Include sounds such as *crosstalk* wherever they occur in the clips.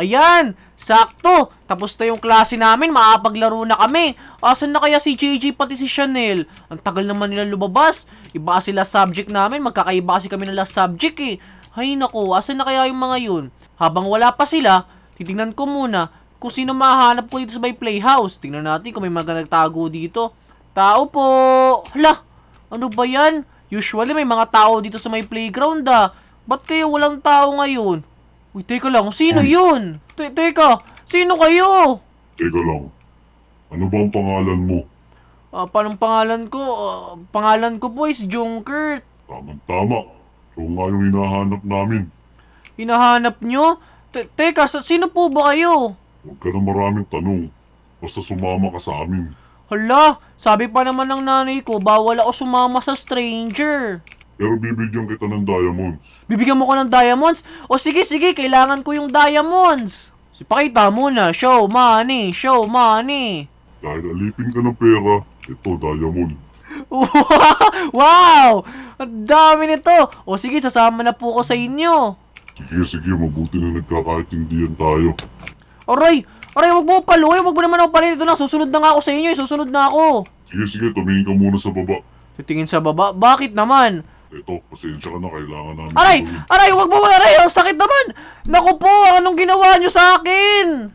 Ayan, sakto. Tapos na yung klase namin, makapaglaro na kami. Asan na kaya si JJ pati si Chanel? Ang tagal naman nila lumabas. Iba sila subject namin, magkakaiba kasi kami ng last subject eh. Hay nako, asan na kaya yung mga yun? Habang wala pa sila, titingnan ko muna kung sino mahanap ko dito sa my playhouse. Tingnan natin kung may mga nagtago dito. Tao po! Hala, ano ba yan? Usually may mga tao dito sa may playground ah. Ba't kayo walang tao ngayon? Uy, teka lang. Sino Ay. yun? Te teka, sino kayo? Teka lang. Ano ba ang pangalan mo? Ah, paano pangalan ko? Ah, pangalan ko po is Junkert. Tama-tama. So nga yung hinahanap namin. Hinahanap nyo? Te- teka, sino po ba kayo? Huwag ka na maraming tanong. Basta sumama ka sa amin. Hala, sabi pa naman ng nanay ko, bawal ako sumama sa stranger. Pero bibigyan kita ng diamonds. Bibigyan mo ko ng diamonds? O sige, sige, kailangan ko yung diamonds. Si pakita mo na, show money, show money. Dahil alipin ka ng pera, ito diamond. *laughs* wow! Ang dami nito! O sige, sasama na po ko sa inyo. Sige, sige, mabuti na nagkakaintindihan tayo. Aray! Aray, wag mo paluhin! Wag mo naman ako paluhin! dito na, susunod na nga ako sa inyo! Eh. Susunod na ako! Sige, sige, tumingin ka muna sa baba. Titingin sa baba? Bakit naman? Eto, pasensya ka na, kailangan namin. Aray! Ito. Aray, wag mo, aray! Ang sakit naman! Naku po, anong ginawa niyo sa akin?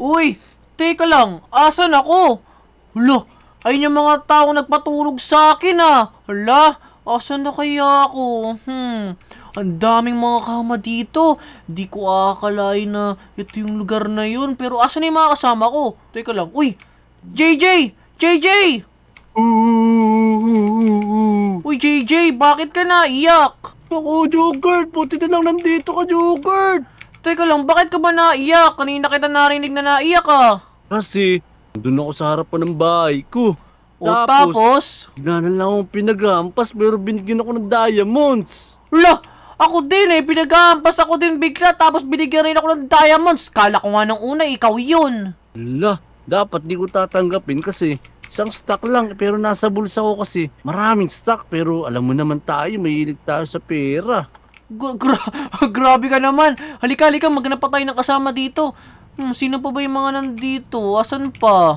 Uy, teka lang, asan ako? Hala, ayun yung mga taong nagpatulog sa akin ah. Hala, asan na kaya ako? Hmm, ang daming mga kama dito. Di ko akalain na ito yung lugar na yun. Pero asan yung mga kasama ko? Teka lang, uy, JJ! JJ! Ooh. Uy, JJ, bakit ka na iyak? Ako, Joker, Buti na lang nandito ka, Jogurt. Teka lang, bakit ka ba naiyak? Kanina kita narinig na naiyak ah. Kasi, doon ako sa harap ng bahay ko. O tapos? Ginanan lang akong pinagampas, pero binigyan ako ng diamonds. Lah! Ako din eh, pinagampas ako din bigla tapos binigyan rin ako ng diamonds. Kala ko nga nung una, ikaw yun. Lah, dapat di ko tatanggapin kasi Isang stock lang, pero nasa bulsa ko kasi. Maraming stock, pero alam mo naman tayo, mahilig tayo sa pera. Gra- *laughs* grabe ka naman. Halika, halika, maghanap pa tayo ng kasama dito. Hmm, sino pa ba yung mga nandito? Asan pa?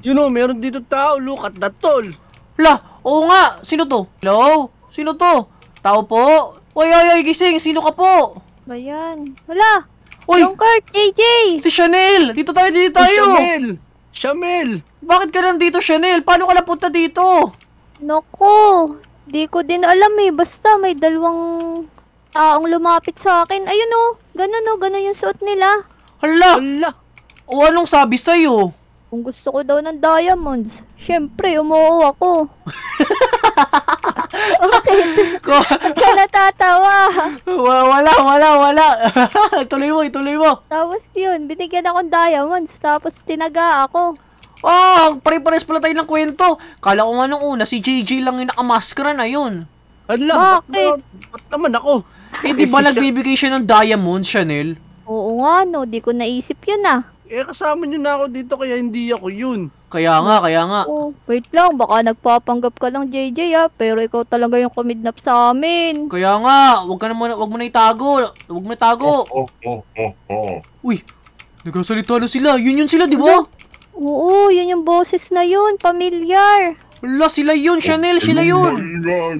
You know, meron dito tao. Look at that, tol. La, oo nga. Sino to? Hello? Sino to? Tao po? Oy, oy, oy, gising. Sino ka po? bayan Wala. Oy! Yung Kurt, JJ! Si Chanel! Dito tayo, dito tayo! Si Chanel! Chamel! Bakit ka nandito, Chanel? Paano ka napunta dito? Nako, di ko din alam eh. Basta may dalawang taong lumapit sa akin. Ayun oh, ganun oh, ganun yung suot nila. Hala! Hala! O anong sabi sa'yo? Kung gusto ko daw ng diamonds, syempre umuo ako. okay. Ba't ka natatawa? wala, wala, wala. *laughs* tuloy mo, tuloy mo. Tapos yun, binigyan akong diamonds, tapos tinaga ako. Ah, pare-pares pala tayo ng kwento. Kala ko nga nung una, si JJ lang yung nakamaskara na yun. Ala, bakit? Ba't naman ako? Eh, di ba eh, nagbibigay siya ng diamond, Chanel? Oo nga, no. Di ko naisip yun, ah. Eh, kasama niyo na ako dito, kaya hindi ako yun. Kaya nga, kaya nga. Oh, wait lang, baka nagpapanggap ka lang, JJ, ah. Pero ikaw talaga yung kumidnap sa amin. Kaya nga, wag ka naman, wag mo na itago. Wag mo na itago. Oh, oh, oh, oh, oh. Uy, nagkasalita na sila. Yun yun sila, di ba? Ano? Oo, yun yung boses na yun. Pamilyar. Wala, sila yun, oh, Chanel. Sila yun. Maingay.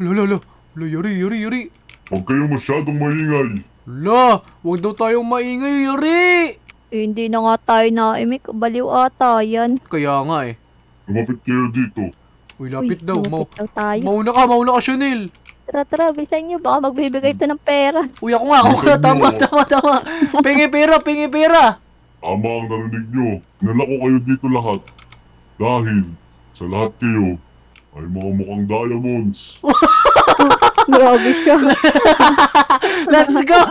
Wala, wala, wala. Wala, yari, yari, yari. Huwag kayong masyadong maingay. Wala, huwag daw tayong maingay, yari. Eh, hindi na nga tayo na imik. Baliw ata yan. Kaya nga eh. Lumapit kayo dito. Uy, lapit Uy, daw. Mau lumapit tayo. mauna ka, mauna ka, Chanel. Tara, tara, bisan nyo. Baka magbibigay ito ng pera. Uy, ako nga, ako nga. Tama, tama, tama. Pingi pera, pingi pera. Tama ang narinig nyo. Nalako kayo dito lahat. Dahil sa lahat kayo ay mga mukhang diamonds. *laughs* Grabe siya. *laughs* Let's go!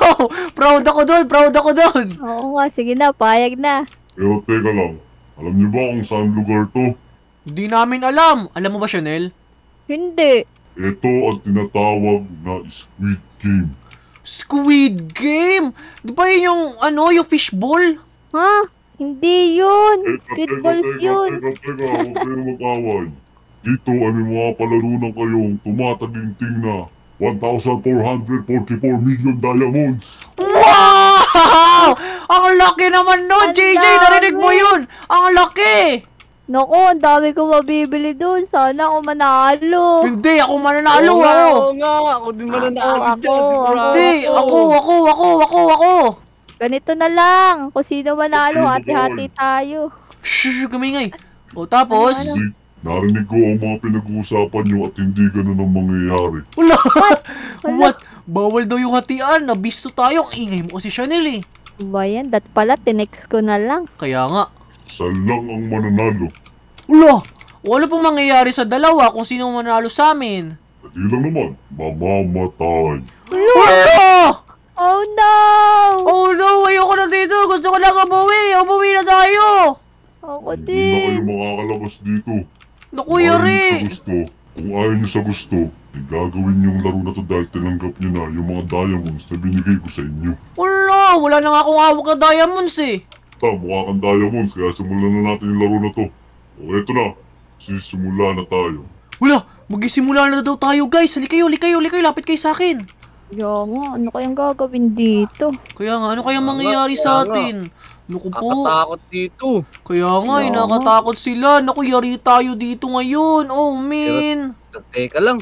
Proud ako doon! Proud ako doon! Oo nga, sige na, payag na. Pero eh, oh, teka lang, alam niyo ba kung saan lugar to? Hindi namin alam. Alam mo ba, Chanel? Hindi. Ito ang tinatawag na Squid Game. Squid Game? Di ba yun yung, ano, yung fishball? Ha? Hindi yun. Teka, Streetballs teka, yun. teka, teka, huwag Dito ay may mga palaro ng kayong tumataginting na 1,444 million diamonds. Wow! Ang laki naman nun, Ang JJ! Narinig mo yun! Ang laki! Naku, ang dami ko mabibili doon. Sana ako manalo. Hindi, ako mananalo. Oo nga, ah. oo nga. Ako din mananalo Ako, dyan, ako, Hindi, ako, ako, ako, ako, ako. Ganito na lang. Kung sino manalo, hati-hati tayo. Shhh, gumingay. O tapos... Ano, ano? Narinig ko ang mga pinag-uusapan nyo at hindi ganun ang mangyayari. Wala! What? *laughs* What? Bawal daw yung hatian. Nabisto tayo. Ang ingay mo kasi Chanel eh. Ba yan? Dat pala, tinext ko na lang. Kaya nga. Isa ang mananalo. Wala! Wala pong mangyayari sa dalawa kung sino manalo sa amin. Hindi lang naman. Mamamatay. Wala! Oh no! gusto ko lang umuwi. Umuwi na tayo. Ako din. Hindi na kayo makakalabas dito. Naku, Yuri. Kung ayaw niyo sa gusto, ay gagawin yung laro na to dahil tinanggap niyo na yung mga diamonds na binigay ko sa inyo. Wala, wala na nga akong hawak na diamonds eh. Ta, mukha kang diamonds kaya simulan na natin yung laro na to. O eto na, sisimula na tayo. Wala, magisimula na daw tayo guys. Halika kayo, halika kayo, halika kayo, lapit kayo sa akin. Kaya nga, ano kayang gagawin dito? Kaya nga, ano kayang mangyayari sa atin? Naku po. Nakatakot dito. Kaya nga, kaya eh, nakatakot sila. Naku, yari tayo dito ngayon. Oh, man. teka lang.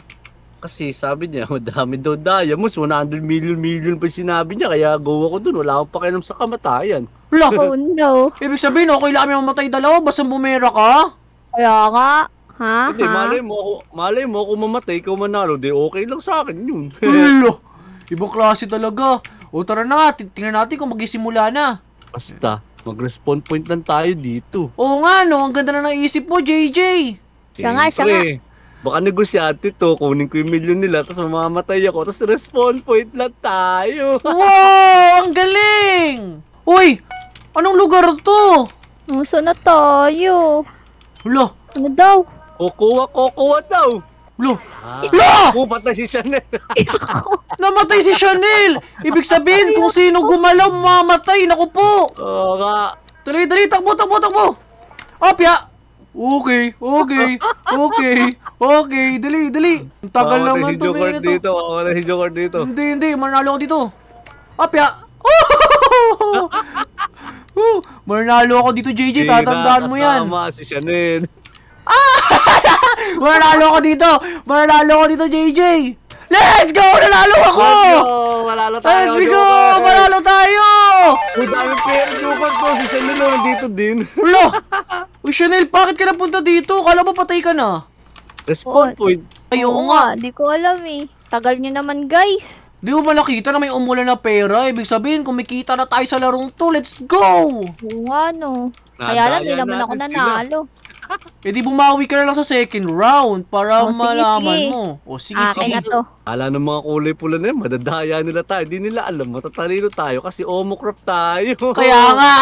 Kasi sabi niya, *laughs* madami daw diamonds. 100 million million pa sinabi niya. Kaya go ako dun. Wala akong pakialam sa kamatayan. Wala Oh, no. Ibig sabihin, okay lang kami mamatay dalawa. Basta bumera ka. Kaya nga. Ha? Hindi, ha? malay mo ako, malay mo ako mamatay, ikaw manalo, di okay lang sa akin yun. Hello! *laughs* Ibang klase talaga. O tara na, tingnan natin kung magisimula na. Basta, mag-respawn point lang tayo dito. Oo nga no, ang ganda na isip mo, JJ. Siya nga, siya nga. Baka negosyante to, kunin ko yung million nila, tapos mamamatay ako, tapos respawn point lang tayo. wow! Ang galing! Uy! Anong lugar to? Nasaan na tayo? Hala! Ano daw? Kukuha, kukuha daw! Lo! Ah. Lo! Oh, patay si Chanel! *laughs* Namatay si Chanel! Ibig sabihin, kung sino gumalaw, mamatay. Naku po! Oo nga. Dali, dali. Takbo, takbo, takbo! Opya! Okay, okay, okay, okay. Dali, dali. Ang tagal oh, naman si tumingin ito. Dito. Oh, si Joker dito. Hindi, hindi. Manalo ako dito. Opya! *laughs* Oh! *laughs* Manalo ako dito, JJ. Tatandaan mo yan. Tama si Chanel. Ah! Mananalo ako dito! Mananalo ko dito, JJ! Let's go! Nanalo ako! Let's go! Manalo tayo, Let's go! Joker. Manalo tayo! May daming player Joker to. Si Chanel dito din. *laughs* Wala! Uy, Chanel, bakit ka napunta dito? Kala mo patay ka na. Respawn point. Ayoko nga. Di ko alam eh. Tagal nyo naman, guys. Di mo malakita na may umula na pera. Ibig sabihin, kumikita na tayo sa larong to. Let's go! Oo nga, no. Kaya lang, di naman ako nanalo. Sila. E di bumawi ka na lang sa second round para oh, malaman sige. mo. O oh, sige, ah, sige. Ala ng mga kulay pula na yan, madadaya nila tayo. Di nila alam, matatalino tayo kasi omocrop tayo. Kaya *laughs* nga!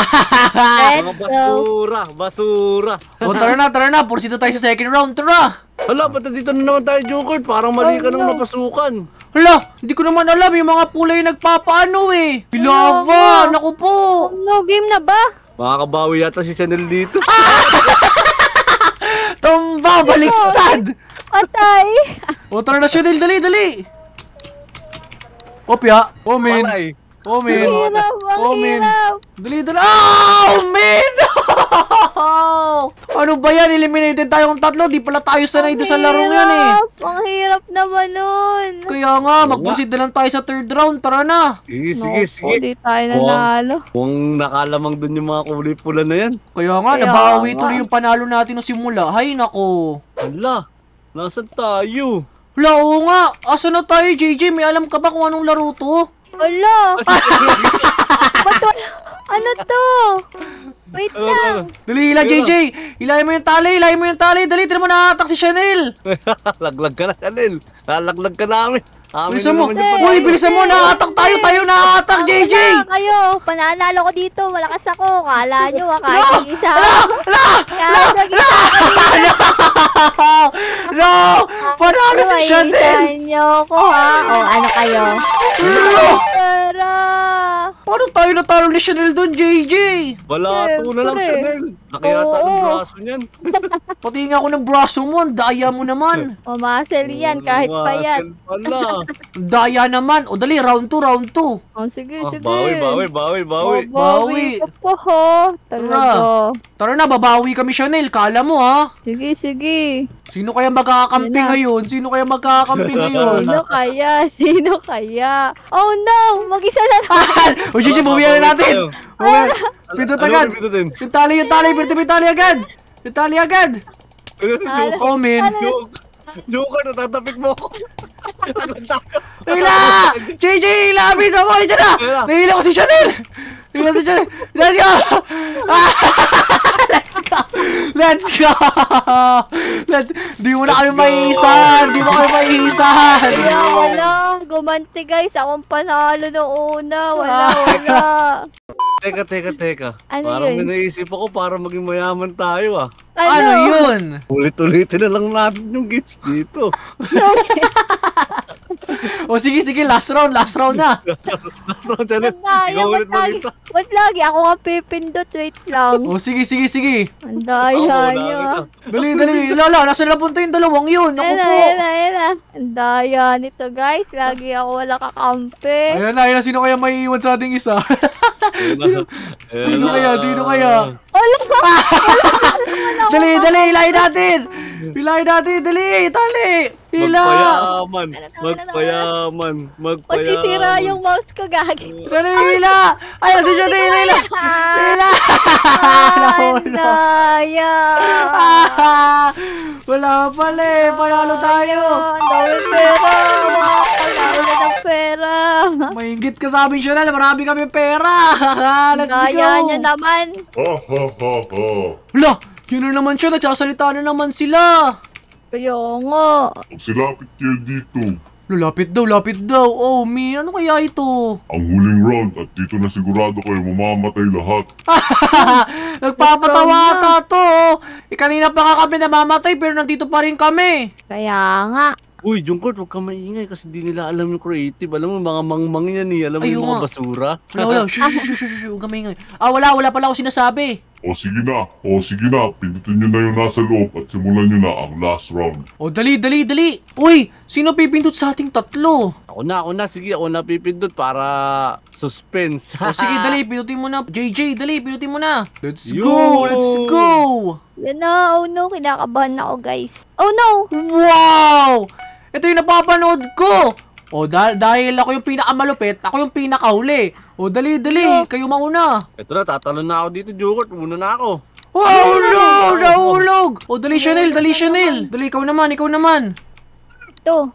basura, basura. o oh, tara na, tara na, pursito tayo sa second round, tara! Hala, ba't dito na naman tayo, Joker? Parang mali oh, ka nang napasukan. Hala, hindi ko naman alam yung mga pula yung nagpapaano eh. Pilava, naku po. No, game na ba? Makakabawi yata si Chanel dito. *laughs* Tumba! Baliktad! Patay! *laughs* O, tara na siya, Dale! Dali, dali! Opya! Omen! Omen! Omen! Dali, dali! Oh, ah, man! Paano ba yan? Eliminated tayong tatlo. Di pala tayo sanay doon sa larong yan eh. Ang hirap naman nun. Kaya nga, mag-proceed na lang tayo sa third round. Tara na. Sige, sige, no, sige. Hindi tayo nanalo. Kung nakalamang doon yung mga kulay pula na yan. Kaya nga, Kaya nabawi nga. tuloy yung panalo natin nung simula. Hay nako. Hala, nasan tayo? Hala, oo nga. Asa na tayo, JJ? May alam ka ba kung anong laro to? Hala. *laughs* Ba't wala? Ano to? Wait ano, lang. Dali, hila, JJ. Hilahin mo yung tali, hilahin mo yung tali. Dali, tira mo nakatak si Chanel. *laughs* Laglag ka na, Chanel. Nalaglag ka namin. Bilisan mo. Uy, bilisan mo. Nakatak tayo, tayo nakatak, JJ. Kayo, pananalo ko dito. Malakas ako. Kala nyo, ha, ah, kahit no! isa. *laughs* No! No! No! No! No! Panalo si Chanel. Isan nyo ko, ha. O, ano kayo? No! Tara! Paano tayo natalo ni Chanel doon, JJ? Wala yeah, to na lang, Chanel. Laki yata ng braso niyan. *laughs* Patingin ako ng braso mo, ang daya mo naman. *laughs* O, muscle yan, mm, kahit pa yan. Pala. *laughs* daya naman. O, dali, round 2, round 2. O, sige, ah, sige. Bawi, bawi, bawi, bawi. O, bawi. bawi. Po, ho. Talaga. Tara na, babawi kami, Chanel. Kala mo, ha? Sige, sige. Sino kaya magkakampi ngayon? Sino kaya magkakampi ngayon? Sino kaya? Sino kaya? Oh, no! Mag-isa na lang. o, Gigi, bumiyan na natin. Pintot agad. Ano, ano, ano, Pintali yung dito, Vitali agad! Vitali agad! No comment! Joker, ano, natatapik mo ako. Nahila! *laughs* JJ, hila! Abis ako! Hali siya na! Nahila ko si Chanel! Nahila si Chanel! Let's go! *laughs* Let's go! Let's go! Let's... Di mo na kami maihisan! Di mo kami maihisan! Wala, wala! Gumanti guys! Akong panalo noong una! Wala, wala! *laughs* teka, teka, teka. Ano parang yun? naisip ako para maging mayaman tayo ah. Ano, ano yun? Ulit-ulitin na lang natin yung gifts dito. *laughs* *laughs* *laughs* o sige, sige, last round, last round na. *laughs* last round, Janet. Ikaw ulit mag-isa. Ba't lagi ako nga pipindot? Wait lang. O sige, sige, sige. Ang daya niya. Dali, dali. Lala, nasa na punta yung dalawang yun. Ako po. Ayan na, ayan na. Ang daya nito, guys. Lagi ako wala kakampi. Ayan na, ayan na. Sino kaya may iwan sa ating isa? sino, kaya? Sino kaya? Wala ka! *laughs* Dali, dali. Ilahin natin! Ilahin natin! Dali, Dali! Magpayaman! Ano ano magpayaman! Magpayaman! Magsisira yung mouse ko, gagi. Dali, hila! Ay, nasa siya, hila, hila! Hila! Nahula! Ah, *laughs* wala pala eh! Panalo tayo! Ang pera! Panalo na ng pera! Maingit ka sa amin, Chanel! Marami kami pera! *laughs* Let's go! Kaya niya naman! Ho, ho, ho, ho! Hala! Yun na naman siya! Nagsasalita na naman sila! Kaya nga. Huwag silapit kayo dito. Lalapit daw, lapit daw. Oh, me, ano kaya ito? Ang huling round at dito na sigurado kayo mamamatay lahat. *laughs* Nagpapatawa ata to. Oh. Eh, kanina pa ka kami namamatay pero nandito pa rin kami. Kaya nga. Uy, Jungkot, huwag ka maingay kasi di nila alam yung creative. Alam mo, mga mangmang yan eh. Alam mo yung mga basura. Wala, wala. *laughs* Shh, shh, shh, shh, Huwag ka maingay. Ah, wala, wala pala ako sinasabi. O oh, sige na, o oh, sige na, pindutin nyo na yung nasa loob at simulan nyo na ang last round. O oh, dali, dali, dali! Uy! Sino pipindot sa ating tatlo? Ako na, ako na. Sige, ako na pipindot para suspense. o sige, dali, *laughs* pindutin mo na. JJ, dali, pindutin mo na. Let's Yo! go! Let's go! Yan na, oh no, kinakabahan na ako guys. Oh no! Wow! Ito yung napapanood ko! O dahil, dahil ako yung pinakamalupit, ako yung pinakahuli. O, oh, dali, dali. Kayo mauna. Ito na, tatalon na ako dito, Jukot. Una na ako. Wow, oh, ulog! Nahulog! O, dali, Chanel, dali, Chanel. Dali, ikaw naman, ikaw naman. Ito.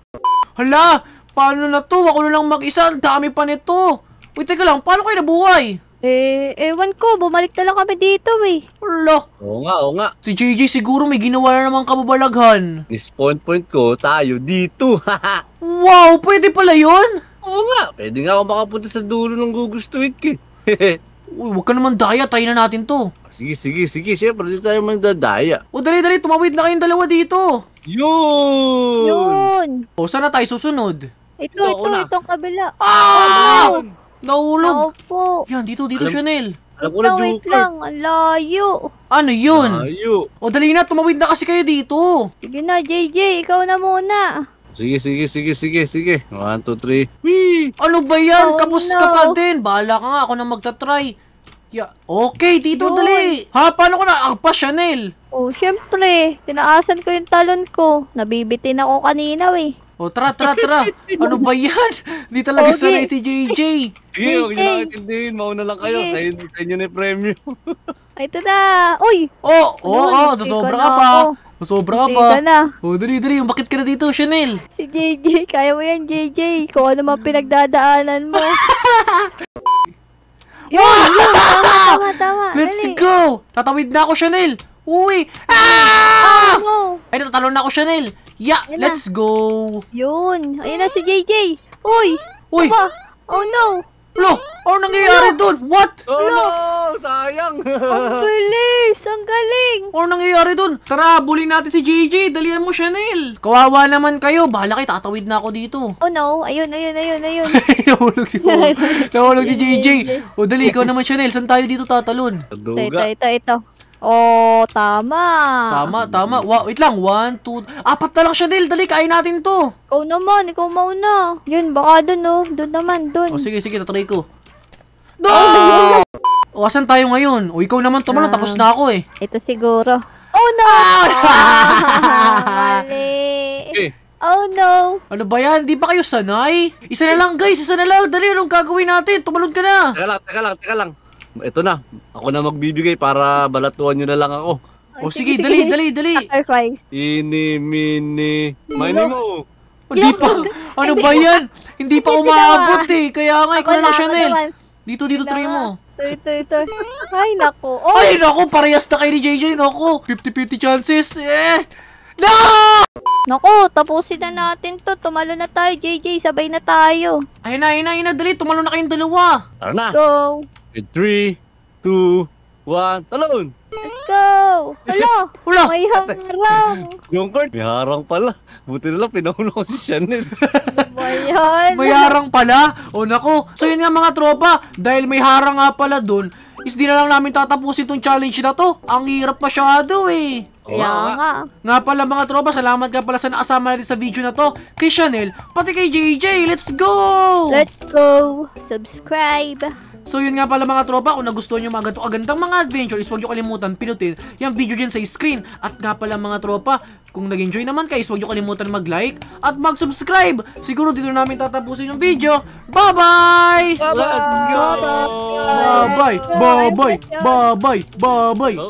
Hala, paano na to? Ako na lang mag-isa. Dami pa nito. Uy, teka lang, paano kayo nabuhay? Eh, ewan ko, bumalik na lang kami dito wey. Eh. Hala. Oo nga, oo nga. Si JJ siguro may ginawa na naman kababalaghan. This point point ko, tayo dito. *laughs* wow, pwede pala yun? Oo nga, pwede nga ako makapunta sa dulo ng gugustuhin eh. *laughs* ko. Uy, wag ka naman daya, tayo na natin to. Sige, sige, sige, syempre, di tayo magdadaya. O dali, dali, tumawid na kayong dalawa dito. Yun! Yun! O, saan na tayo susunod? Ito, ito, ito, itong kabila. Ah! Oh, Nahulog. Opo. Yan, dito, dito, Alam, Chanel. Alam ko na, Wait lang, layo. Ano yun? Layo. O, dali na, tumawid na kasi kayo dito. Sige na, JJ, ikaw na muna. Sige, sige, sige, sige, sige. 1, 2, 3. Wee! Ano ba yan? Oh, Kapos no. ka pa din. Bahala ka nga. Ako na magta-try. Yeah. Okay, dito Dude. dali. Ha? Paano ko na? Agpa, Chanel. Oh, syempre. Tinaasan ko yung talon ko. Nabibitin ako kanina, we. oh, tra, tra, tra. *laughs* ano ba yan? Hindi *laughs* talaga okay. Oh, sanay si JJ. Sige, huwag nyo Mauna lang kayo. Okay. sa inyo na yung premyo. Ah, ito na. Uy! Oh, oh, oh. Sobra ka pa. Oh. Sobra ka pa. na. Oh, dali, dali. Bakit ka na dito, Chanel? Si JJ, kaya mo yan, JJ. Kung ano mga pinagdadaanan mo. *laughs* yun, yun. Tama, tama, tama. Let's dali. go. Tatawid na ako, Chanel. Uwi. Ah! Ay, tatalon na ako, Chanel. Yeah, Ayan let's na. go. Yun. Ayun na si JJ. Uy. Uy. Aba. Oh, no. Lo, ano nangyayari doon? What? Oh, no. no. Sayang. Ang galing. Ang galing! Or ano nangyayari dun? Tara, bulin natin si JJ. Dalihan mo siya, Nel. Kawawa naman kayo. Bahala kayo, tatawid na ako dito. Oh no, ayun, ayun, ayun, ayun. *laughs* Nahulog si Paul. Nahulog si JJ. O oh, dali, ikaw naman Chanel. Nel. Saan tayo dito tatalon? Ito, ito, ito, ito. Oh, tama. Tama, tama. Wow, wait lang. One, two, apat na lang Chanel. Dali, kain natin to. Ikaw naman, ikaw mauna. Yun, baka dun, oh. Dun naman, dun. O, oh, sige, sige, tatry ko. Doon! Oh, *laughs* O, tayo ngayon? O, ikaw naman tumalon, uh, ah, tapos na ako eh. Ito siguro. Oh no! Oh, ah! no! *laughs* Eh. Oh no! Ano ba yan? Di ba kayo sanay? Isa na lang guys, isa na lang. Dali, anong gagawin natin? Tumalon ka na. Teka lang, teka lang, teka lang. Ito na. Ako na magbibigay para balatuan nyo na lang ako. O oh, sige, sige, dali, dali, dali. Sacrifice. Ini, mini, mini mo. Hindi pa, ano ba yan? Hindi pa umaabot eh. Kaya nga, ikaw na lang, Chanel. Dito, dito, try mo. Ito, ito, ito. Ay, nako. Oh! Ay, nako! Parehas na kay ni JJ, nako! 50-50 chances, eh! No! Nako, tapusin na natin to. Tumalo na tayo, JJ. Sabay na tayo. Ayun na, ayun na, ayun na. Dali, tumalo na kayong dalawa. Tara na. go. In 3, 2, 1, talon! Let's go! Hala! *laughs* Hala! May harang! Yung card, may harang pala. Buti na lang, pinauna ko si Chanel. *laughs* po yun. May harang pala. O nako. So yun nga mga tropa, dahil may harang nga pala dun, is di na lang namin tatapusin tong challenge na to. Ang hirap masyado eh. Kaya nga. nga. Nga pala mga tropa, salamat ka pala sa naasama natin sa video na to. Kay Chanel, pati kay JJ, let's go! Let's go! Subscribe! So yun nga pala mga tropa, kung nagustuhan nyo mga ganito agandang mga adventures, huwag nyo kalimutan pinutin yung video dyan sa screen. At nga pala mga tropa, kung nag-enjoy naman kayo, huwag nyo kalimutan mag-like at mag-subscribe. Siguro dito namin tatapusin yung video. Bye-bye! Bye-bye! Bye-bye! Bye-bye! Bye-bye! Oh.